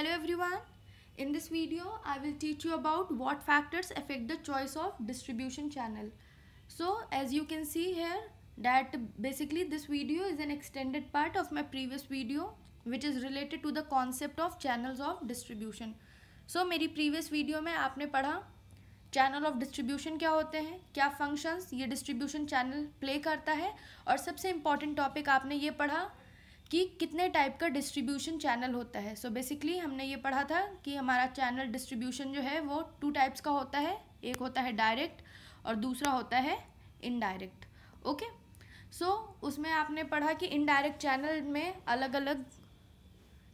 Hello everyone. In this video, I will teach you about what factors affect the choice of distribution channel. So as you can see here that basically this video is an extended part of my previous video which is related to the concept of channels of distribution. So मेरी previous video में आपने पढ़ा channel of distribution क्या होते हैं क्या functions ये distribution channel play करता है और सबसे इम्पॉर्टेंट टॉपिक आपने ये पढ़ा कि कितने टाइप का डिस्ट्रीब्यूशन चैनल होता है सो so बेसिकली हमने ये पढ़ा था कि हमारा चैनल डिस्ट्रीब्यूशन जो है वो टू टाइप्स का होता है एक होता है डायरेक्ट और दूसरा होता है इनडायरेक्ट ओके सो उसमें आपने पढ़ा कि इनडायरेक्ट चैनल में अलग अलग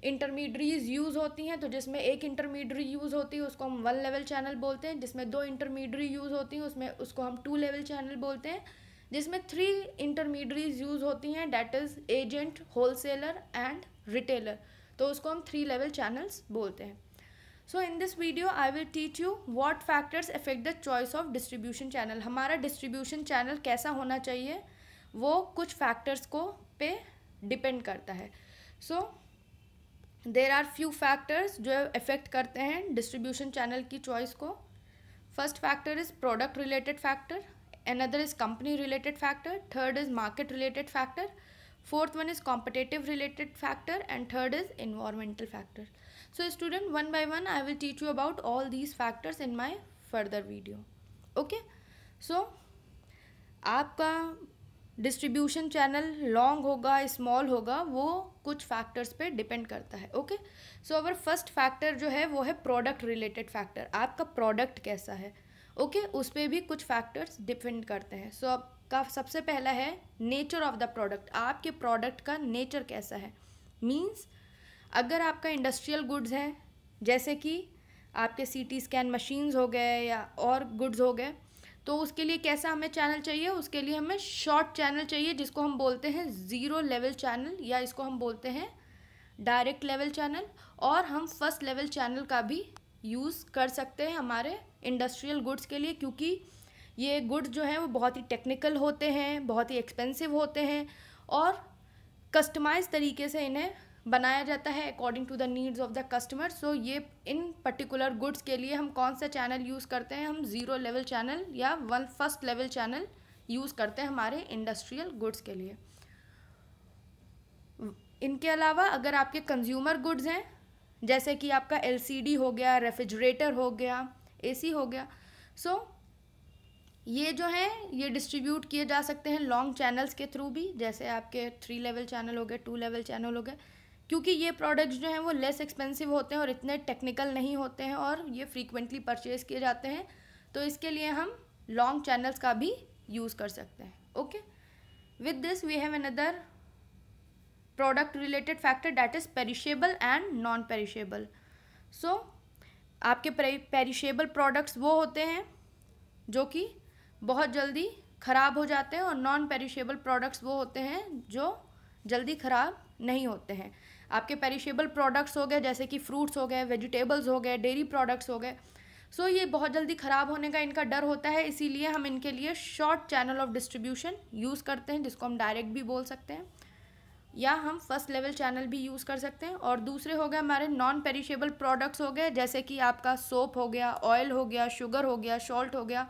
इंटरमीडरीज यूज़ होती हैं तो जिसमें एक इंटरमीडरी यूज़ होती है उसको हम वन लेवल चैनल बोलते हैं जिसमें दो इंटरमीडरी यूज़ होती हैं उसमें उसको हम टू लेवल चैनल बोलते हैं जिसमें थ्री इंटरमीडरीज यूज़ होती हैं that is agent wholesaler and retailer तो उसको हम थ्री लेवल चैनल्स बोलते हैं so in this video I will teach you what factors affect the choice of distribution channel हमारा डिस्ट्रीब्यूशन चैनल कैसा होना चाहिए वो कुछ फैक्टर्स को पे डिपेंड करता है so there are few factors जो अफेक्ट करते हैं डिस्ट्रीब्यूशन चैनल की चॉइस को first factor is product related factor another is company related factor third is market related factor fourth one is competitive related factor and third is environmental factor so student one by one i will teach you about all these factors in my further video okay so आपका distribution channel long होगा small होगा वो कुछ factors पे depend करता है okay so our first factor जो है वो है प्रोडक्ट रिलेटेड फैक्टर आपका प्रोडक्ट कैसा है ओके उस पर भी कुछ फैक्टर्स डिपेंड करते हैं सो so, आपका सबसे पहला है नेचर ऑफ द प्रोडक्ट आपके प्रोडक्ट का नेचर कैसा है मीन्स अगर आपका इंडस्ट्रियल गुड्स है जैसे कि आपके सी टी स्कैन मशीन्स हो गए या और गुड्स हो गए तो उसके लिए कैसा हमें चैनल चाहिए उसके लिए हमें शॉर्ट चैनल चाहिए जिसको हम बोलते हैं ज़ीरो लेवल चैनल या इसको हम बोलते हैं डायरेक्ट लेवल चैनल और हम फर्स्ट लेवल चैनल का भी यूज़ कर सकते हैं हमारे इंडस्ट्रियल गुड्स के लिए क्योंकि ये गुड्स जो हैं वो बहुत ही टेक्निकल होते हैं बहुत ही एक्सपेंसिव होते हैं और कस्टमाइज तरीके से इन्हें बनाया जाता है according to the needs of the customer so ये इन पर्टिकुलर गुड्स के लिए हम कौन सा चैनल यूज़ करते हैं हम ज़ीरो लेवल चैनल या one first level channel use करते हैं हमारे इंडस्ट्रियल गुड्स के लिए इनके अलावा अगर आपके कंज्यूमर गुड्स हैं जैसे कि आपका एलसीडी हो गया रेफ्रिजरेटर हो गया एसी हो गया सो so, ये जो हैं ये डिस्ट्रीब्यूट किए जा सकते हैं लॉन्ग चैनल्स के थ्रू भी जैसे आपके थ्री लेवल चैनल हो गए टू लेवल चैनल हो गए क्योंकि ये प्रोडक्ट्स जो हैं वो लेस एक्सपेंसिव होते हैं और इतने टेक्निकल नहीं होते हैं और ये फ्रीक्वेंटली परचेज किए जाते हैं तो इसके लिए हम लॉन्ग चैनल्स का भी यूज़ कर सकते हैं okay with this we have another product related factor that is perishable and non perishable so आपके पेरिशेबल प्रोडक्ट्स वो होते हैं जो कि बहुत जल्दी ख़राब हो जाते हैं और नॉन पेरिशेबल प्रोडक्ट्स वो होते हैं जो जल्दी ख़राब नहीं होते हैं आपके पेरिशेबल प्रोडक्ट्स हो गए जैसे कि फ्रूट्स हो गए वेजिटेबल्स हो गए डेयरी प्रोडक्ट्स हो गए सो so, ये बहुत जल्दी ख़राब होने का इनका डर होता है इसीलिए हम इनके लिए short channel of distribution use करते हैं जिसको हम डायरेक्ट भी बोल सकते हैं या हम फर्स्ट लेवल चैनल भी यूज़ कर सकते हैं और दूसरे हो गए हमारे नॉन पेरिशेबल प्रोडक्ट्स हो गए जैसे कि आपका सोप हो गया ऑयल हो गया शुगर हो गया शॉल्ट हो गया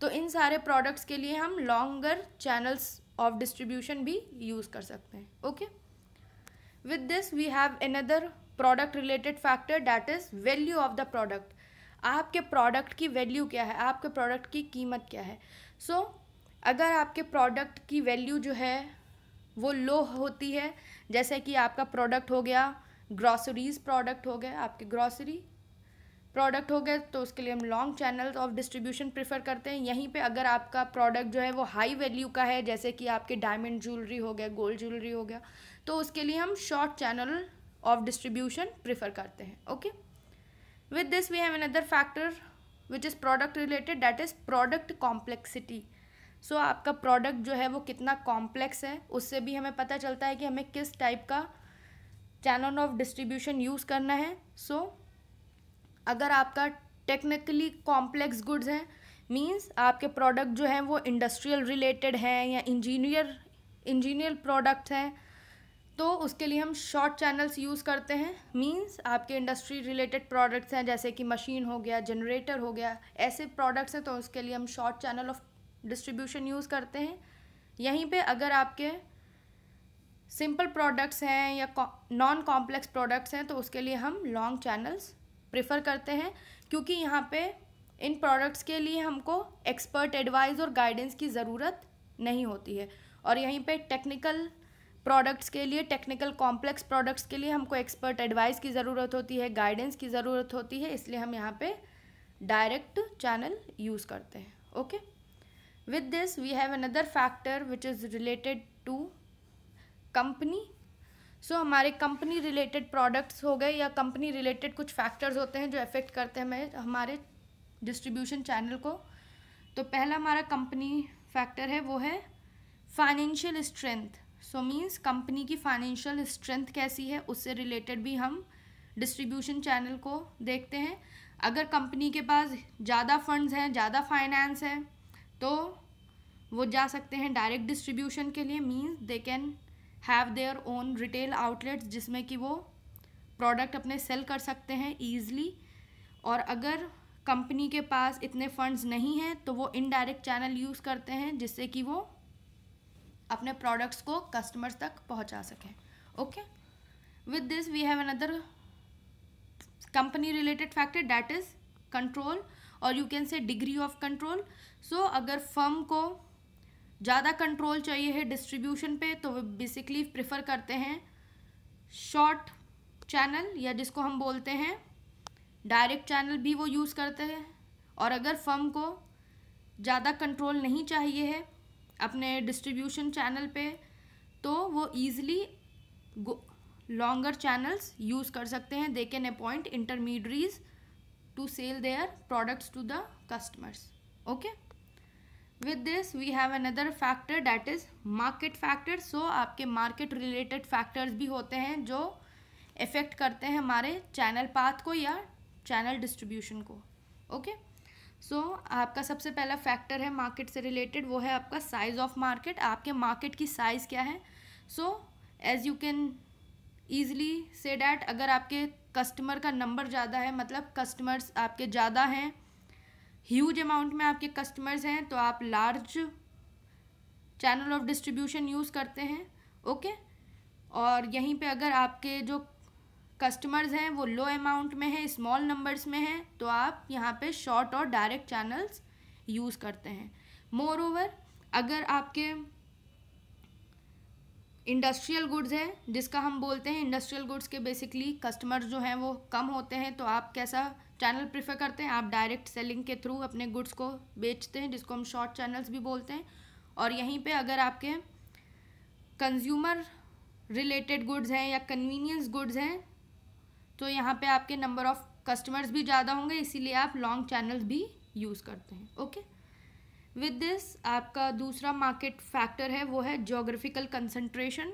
तो इन सारे प्रोडक्ट्स के लिए हम लॉन्गर चैनल्स ऑफ डिस्ट्रीब्यूशन भी यूज़ कर सकते हैं okay with this we have another product related factor that is value of the product आपके प्रोडक्ट की वैल्यू क्या है आपके प्रोडक्ट की कीमत क्या है सो so, अगर आपके प्रोडक्ट की वैल्यू जो है वो लो होती है जैसे कि आपका प्रोडक्ट हो गया ग्रॉसरीज प्रोडक्ट हो गए आपके ग्रॉसरी प्रोडक्ट हो गए तो उसके लिए हम long channel of distribution prefer करते हैं यहीं पे अगर आपका प्रोडक्ट जो है वो हाई वैल्यू का है जैसे कि आपके डायमंड ज्वेलरी हो गया गोल्ड ज्वेलरी हो गया तो उसके लिए हम short channel of distribution prefer करते हैं okay with this we have another factor which is product related that is product complexity so so, आपका प्रोडक्ट जो है वो कितना कॉम्प्लेक्स है उससे भी हमें पता चलता है कि हमें किस टाइप का चैनल ऑफ डिस्ट्रीब्यूशन यूज़ करना है सो so, अगर आपका टेक्निकली कॉम्प्लेक्स गुड्स हैं मीन्स आपके प्रोडक्ट जो हैं वो इंडस्ट्रियल रिलेटेड हैं या इंजीनियर इंजीनियर प्रोडक्ट हैं तो उसके लिए हम शॉर्ट चैनल्स यूज़ करते हैं मींस आपके इंडस्ट्री रिलेटेड प्रोडक्ट्स हैं जैसे कि मशीन हो गया जनरेटर हो गया ऐसे प्रोडक्ट्स हैं तो उसके लिए हम short channel of distribution use करते हैं यहीं पे अगर आपके सिंपल प्रोडक्ट्स हैं या नॉन कॉम्प्लेक्स प्रोडक्ट्स हैं तो उसके लिए हम लॉन्ग चैनल्स प्रेफर करते हैं क्योंकि यहाँ पे इन प्रोडक्ट्स के लिए हमको एक्सपर्ट एडवाइस और गाइडेंस की ज़रूरत नहीं होती है और यहीं पे टेक्निकल प्रोडक्ट्स के लिए टेक्निकल कॉम्प्लेक्स प्रोडक्ट्स के लिए हमको एक्सपर्ट एडवाइस की ज़रूरत होती है गाइडेंस की ज़रूरत होती है इसलिए हम यहाँ पे डायरेक्ट चैनल यूज़ करते हैं okay okay? with this we have another factor which is related to company so so, हमारे कंपनी रिलेटेड प्रोडक्ट्स हो गए या कंपनी रिलेटेड कुछ फैक्टर्स होते हैं जो अफेक्ट करते हैं हमें हमारे डिस्ट्रीब्यूशन चैनल को तो पहला हमारा कंपनी फैक्टर है वो है financial strength so means company की फाइनेंशियल स्ट्रेंथ कैसी है उससे रिलेटेड भी हम डिस्ट्रीब्यूशन चैनल को देखते हैं अगर कंपनी के पास ज़्यादा फंड्स हैं ज़्यादा फाइनेंस है तो वो जा सकते हैं डायरेक्ट डिस्ट्रीब्यूशन के लिए means they can have their own retail outlets जिसमें कि वो प्रोडक्ट अपने सेल कर सकते हैं ईजली और अगर कंपनी के पास इतने फंड्स नहीं हैं तो वो इनडायरेक्ट चैनल यूज़ करते हैं जिससे कि वो अपने प्रोडक्ट्स को कस्टमर्स तक पहुंचा सकें okay with this we have another company related factor that is control और you can say degree of control so अगर फर्म को ज़्यादा कंट्रोल चाहिए है डिस्ट्रीब्यूशन पे तो वे बेसिकली प्रेफर करते हैं शॉर्ट चैनल या जिसको हम बोलते हैं डायरेक्ट चैनल भी वो यूज़ करते हैं और अगर फर्म को ज़्यादा कंट्रोल नहीं चाहिए है अपने डिस्ट्रीब्यूशन चैनल पे तो वो ईज़िली लॉन्गर चैनल्स यूज़ कर सकते हैं they can appoint intermediaries to sell their products to the customers okay with this we have another factor that is market factor so आपके market related factors भी होते हैं जो affect करते हैं हमारे channel path को या channel distribution को okay सो so, आपका सबसे पहला फैक्टर है मार्केट से रिलेटेड वो है आपका साइज़ ऑफ मार्केट आपके मार्केट की साइज़ क्या है so as you can easily say that अगर आपके कस्टमर का नंबर ज़्यादा है मतलब कस्टमर्स आपके ज़्यादा हैं ह्यूज अमाउंट में आपके कस्टमर्स हैं तो आप large channel of distribution use करते हैं ओके और यहीं पे अगर आपके जो कस्टमर्स हैं वो लो अमाउंट में हैं स्मॉल नंबर्स में हैं तो आप यहाँ पे शॉर्ट और डायरेक्ट चैनल्स यूज़ करते हैं मोर ओवर अगर आपके इंडस्ट्रियल गुड्स है जिसका हम बोलते हैं इंडस्ट्रियल गुड्स के बेसिकली कस्टमर जो हैं वो कम होते हैं तो आप कैसा चैनल प्रिफर करते हैं आप डायरेक्ट सेलिंग के थ्रू अपने गुड्स को बेचते हैं जिसको हम शॉर्ट चैनल्स भी बोलते हैं और यहीं पे अगर आपके कंज्यूमर रिलेटेड गुड्स हैं या कन्वीनियंस गुड्स हैं तो यहाँ पे आपके नंबर ऑफ़ कस्टमर्स भी ज़्यादा होंगे इसीलिए आप लॉन्ग चैनल्स भी यूज़ करते हैं ओके okay? विद दिस आपका दूसरा मार्केट फैक्टर है वो है जोग्राफिकल कंसनट्रेशन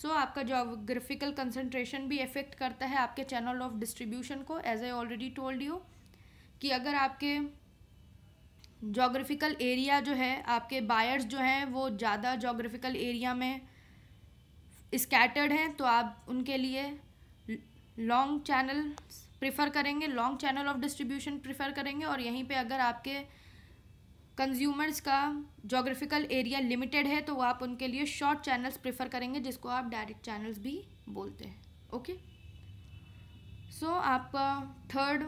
सो आपका जोग्राफिकल कंसनट्रेशन भी इफेक्ट करता है आपके चैनल ऑफ डिस्ट्रीब्यूशन को as I already told you कि अगर आपके जोग्राफिकल एरिया जो है आपके बायर्स जो हैं वो ज़्यादा जोग्राफिकल एरिया में स्कैटर्ड हैं तो आप उनके लिए लॉन्ग चैनल प्रिफ़र करेंगे long channel of distribution prefer करेंगे और यहीं पे अगर आपके कंज्यूमर्स का जोग्राफिकल एरिया लिमिटेड है तो वो आप उनके लिए शॉर्ट चैनल्स प्रेफर करेंगे जिसको आप डायरेक्ट चैनल्स भी बोलते हैं ओके सो आपका थर्ड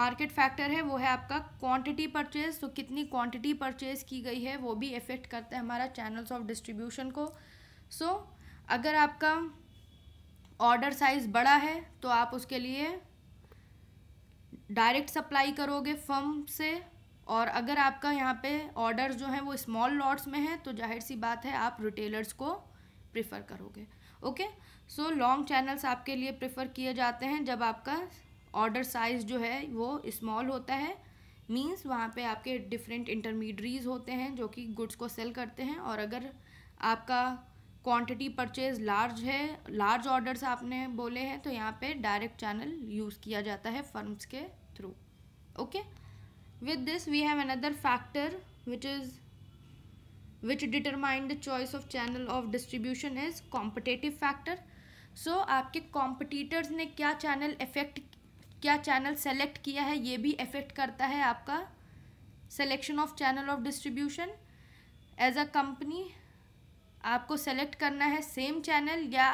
मार्केट फैक्टर है वो है आपका क्वांटिटी परचेज तो कितनी क्वांटिटी परचेज की गई है वो भी इफ़ेक्ट करता है हमारा चैनल्स ऑफ डिस्ट्रीब्यूशन को सो so, अगर आपका ऑर्डर साइज़ बड़ा है तो आप उसके लिए डायरेक्ट सप्लाई करोगे फर्म से और अगर आपका यहाँ पे ऑर्डर जो हैं वो स्मॉल लॉट्स में है तो जाहिर सी बात है आप रिटेलर्स को प्रेफर करोगे ओके सो लॉन्ग चैनल्स आपके लिए प्रेफर किए जाते हैं जब आपका ऑर्डर साइज़ जो है वो स्मॉल होता है मींस वहाँ पे आपके डिफरेंट इंटरमीडरीज होते हैं जो कि गुड्स को सेल करते हैं और अगर आपका क्वांटिटी परचेज लार्ज है लार्ज ऑर्डर्स आपने बोले हैं तो यहाँ पे डायरेक्ट चैनल यूज़ किया जाता है फर्म्स के through okay okay? with this we have another factor which is which determine the choice of channel of distribution is competitive factor so aapke competitors ne kya channel effect kya channel select kiya hai ye bhi affect karta hai aapka selection of channel of distribution as a company आपको select करना है same channel या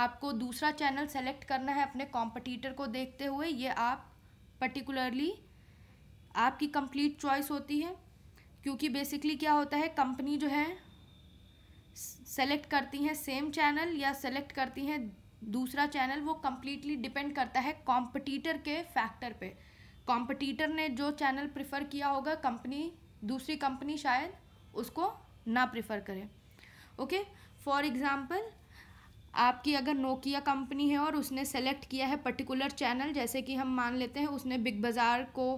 आपको दूसरा channel select करना है अपने competitor को देखते हुए ये आप particularly आपकी कंप्लीट चॉइस होती है क्योंकि बेसिकली क्या होता है कंपनी जो है सेलेक्ट करती हैं सेम चैनल या सेलेक्ट करती हैं दूसरा चैनल वो कम्प्लीटली डिपेंड करता है कॉम्पटीटर के फैक्टर पे कॉम्पटीटर ने जो चैनल प्रिफर किया होगा कंपनी दूसरी कंपनी शायद उसको ना प्रिफर करे ओके फॉर एग्ज़ाम्पल आपकी अगर नोकिया कंपनी है और उसने सेलेक्ट किया है पर्टिकुलर चैनल जैसे कि हम मान लेते हैं उसने बिग बाज़ार को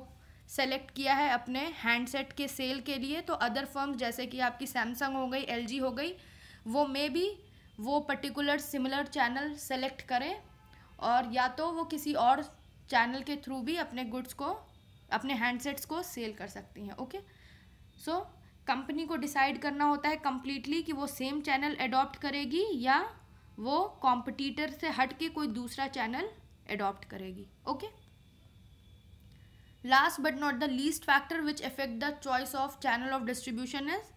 सेलेक्ट किया है अपने हैंडसेट के सेल के लिए तो अदर फर्म्स जैसे कि आपकी सैमसंग हो गई एल हो गई वो मे भी वो पर्टिकुलर सिमिलर चैनल सेलेक्ट करें और या तो वो किसी और चैनल के थ्रू भी अपने गुड्स को अपने हैंडसेट्स को सेल कर सकती हैं ओके सो कंपनी को डिसाइड करना होता है कम्प्लीटली कि वो सेम चैनल अडॉप्ट करेगी या वो कॉम्पिटिटर से हट के कोई दूसरा चैनल अडॉप्ट करेगी okay okay? Last but not the least factor which affect the choice of channel of distribution is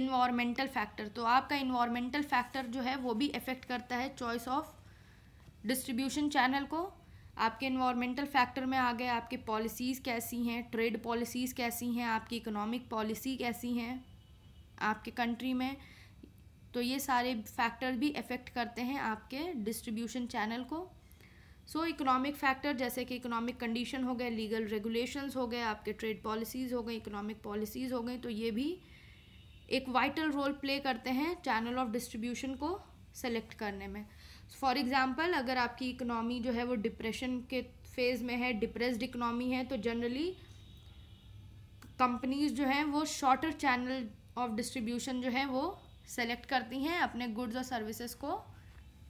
environmental factor तो आपका इन्वामेंटल फैक्टर जो है वो भी इफ़ेक्ट करता है चॉइस ऑफ डिस्ट्रीब्यूशन चैनल को आपके इन्वामेंटल फैक्टर में आ गए आपके पॉलिसीज़ कैसी हैं ट्रेड पॉलिसीज़ कैसी हैं आपकी इकोनॉमिक पॉलिसी कैसी हैं आपके कंट्री में तो ये सारे फैक्टर भी इफ़ेक्ट करते हैं आपके डिस्ट्रीब्यूशन चैनल को सो इकोनॉमिक फैक्टर जैसे कि इकोनॉमिक कंडीशन हो गए लीगल रेगुलेशंस हो गए आपके ट्रेड पॉलिसीज़ हो गई इकोनॉमिक पॉलिसीज़ हो गई तो ये भी एक वाइटल रोल प्ले करते हैं चैनल ऑफ डिस्ट्रीब्यूशन को सेलेक्ट करने में फॉर एग्ज़ाम्पल अगर आपकी इकोनॉमी जो है वो डिप्रेशन के फेज़ में है डिप्रेस्ड इकोनॉमी है तो जनरली कंपनीज़ जो हैं वो शॉर्टर चैनल ऑफ डिस्ट्रीब्यूशन जो है वो सेलेक्ट करती हैं अपने गुड्स और सर्विसेज को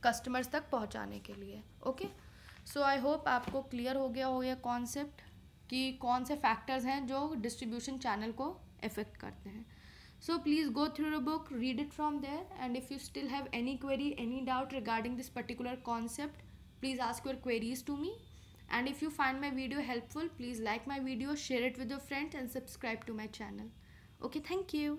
कस्टमर्स तक पहुंचाने के लिए okay okay? So I hope आपको क्लियर हो गया हो यह कॉन्सेप्ट कि कौन से फैक्टर्स हैं जो डिस्ट्रीब्यूशन चैनल को इफेक्ट करते हैं so please go through the book read it from there and if you still have any query any doubt regarding this particular concept please ask your queries to me and if you find my video helpful please like my video share it with your friends and subscribe to my channel okay thank you